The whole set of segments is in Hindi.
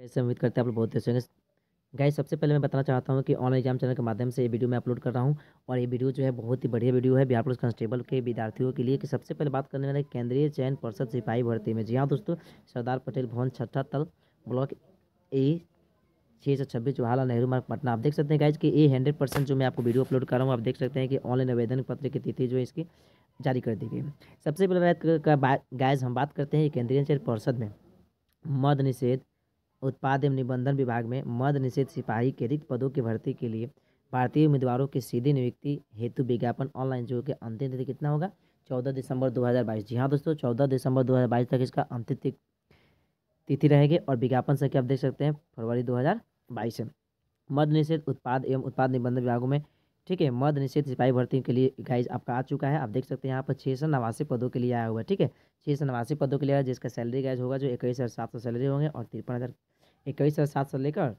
फिर से उम्मीद करते हैं आप लोग बहुत अच्छे होंगे गाइस सबसे पहले मैं बताना चाहता हूँ कि ऑनलाइन एग्जाम चैनल के माध्यम से ये वीडियो मैं अपलोड कर रहा हूँ और ये वीडियो जो है बहुत ही बढ़िया वीडियो है बिहार पुलिस कांस्टेबल के विद्यार्थियों के लिए कि सबसे पहले बात करने वाले केंद्रीय चयन पर्षद सिपाही भर्ती में जी हाँ दोस्तों सरदार पटेल भवन छठा तल ब्लॉक ए छः सौ छब्बीस जवाहरलाल नेहरू मार्ग पटना आप देख सकते हैं गाइज कि ये हंड्रेड परसेंट जो मैं आपको वीडियो अपलोड कर रहा हूँ आप देख सकते हैं कि ऑनलाइन आवेदन पत्र की तिथि जो है इसकी जारी कर दी गई सबसे पहले गाइज हम बात करते हैं केंद्रीय चयन पर्षद में मद निषेध उत्पाद एवं निबंधन विभाग में मद निषेध सिपाही के रिक्त पदों की भर्ती के लिए भारतीय उम्मीदवारों की सीधी नियुक्ति हेतु विज्ञापन ऑनलाइन जो कि अंतिम तिथि कितना होगा चौदह दिसंबर 2022 जी हाँ दोस्तों चौदह दिसंबर 2022 तक इसका अंतिम तिथि रहेगी और विज्ञापन संख्या आप देख सकते हैं फरवरी 2022 है मद निषेध उत्पाद एवं उत्पाद निबंधन विभागों में ठीक है मद निषेध सिपाही भर्ती के लिए गाइज आपका आ चुका है आप देख सकते हैं यहाँ पर छः सौ नवासी पदों के लिए आया हुआ है ठीक है छः सौ नवासी पदों के लिए आया जिसका सैलरी गाइज होगा जो इक्कीस हज़ार सात सौ सैलरी होंगे और तिरपन हज़ार इक्कीस हज़ार सात सौ लेकर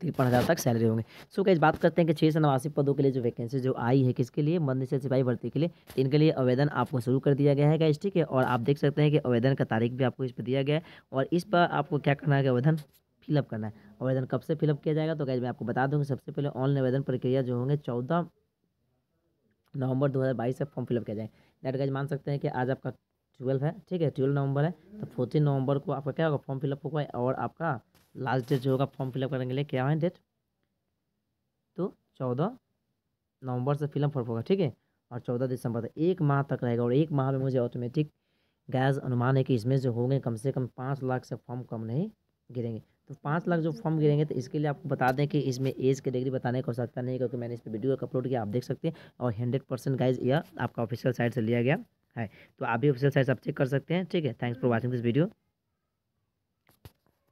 तिरपन हज़ार तक सैलरी होंगे सो गाइज बात करते हैं कि छः सौ नवासी पदों के लिए जो वैकेंसी जो आई है किसके लिए मध्य निषेध सिपाही भर्ती के लिए इनके लिए आवेदन आपको शुरू कर दिया गया है गैस ठीक है और आप देख सकते हैं कि आवेदन का तारीख भी आपको इस पर दिया गया है और इस पर आपको क्या करना है आवेदन फिलअप करना है आवेदन कब से फिलअप किया जाएगा तो गैज मैं आपको बता दूँगी सबसे पहले ऑनलाइन आवेदन प्रक्रिया जो होंगे चौदह नवंबर 2022 से फॉर्म फिलअप किया जाए डेट गैज मान सकते हैं कि आज आपका ट्वेल्व है ठीक है ट्वेल्व नवंबर है तो फोर्टीन नवंबर को आपका क्या होगा फॉर्म फिलअप होगा और आपका लास्ट डेट जो होगा फॉर्म फिलअप करने के लिए क्या है डेट तो चौदह नवंबर से फिलअप होगा ठीक है और चौदह दिसंबर तक एक माह तक रहेगा और एक माह में मुझे ऑटोमेटिक गैस अनुमान है कि इसमें जो होंगे कम से कम पाँच लाख से फॉर्म कम नहीं गिरेंगे तो पाँच लाख जो फॉर्म गिरेंगे तो इसके लिए आपको बता दें कि इसमें एज कैटेगरी बताने की आवश्यकता नहीं क्योंकि मैंने इस पर वीडियो अपलोड किया आप देख सकते हैं और हंड्रेड परसेंट गाइज यह आपका ऑफिशियल साइट से लिया गया है तो आप भी ऑफिशियल साइट से आप चेक कर सकते हैं ठीक है thanks for watching this video